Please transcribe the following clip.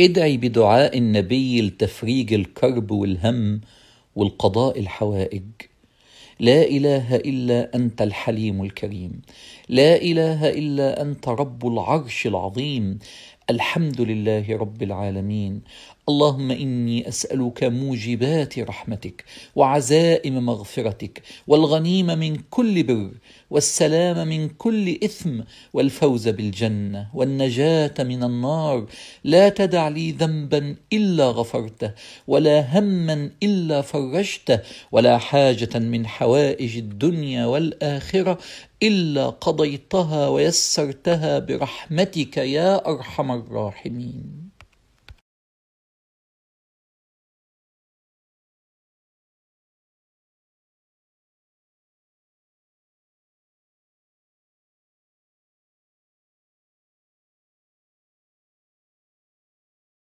ادعي بدعاء النبي لتفريج الكرب والهم والقضاء الحوائج لا اله الا انت الحليم الكريم لا اله الا انت رب العرش العظيم الحمد لله رب العالمين اللهم اني اسالك موجبات رحمتك وعزائم مغفرتك والغنيم من كل بر والسلام من كل اثم والفوز بالجنه والنجاه من النار لا تدع لي ذنبا الا غفرته ولا هما الا فرجته ولا حاجه من حوائج الدنيا والاخره الا قضيتها ويسرتها برحمتك يا ارحم الراحمين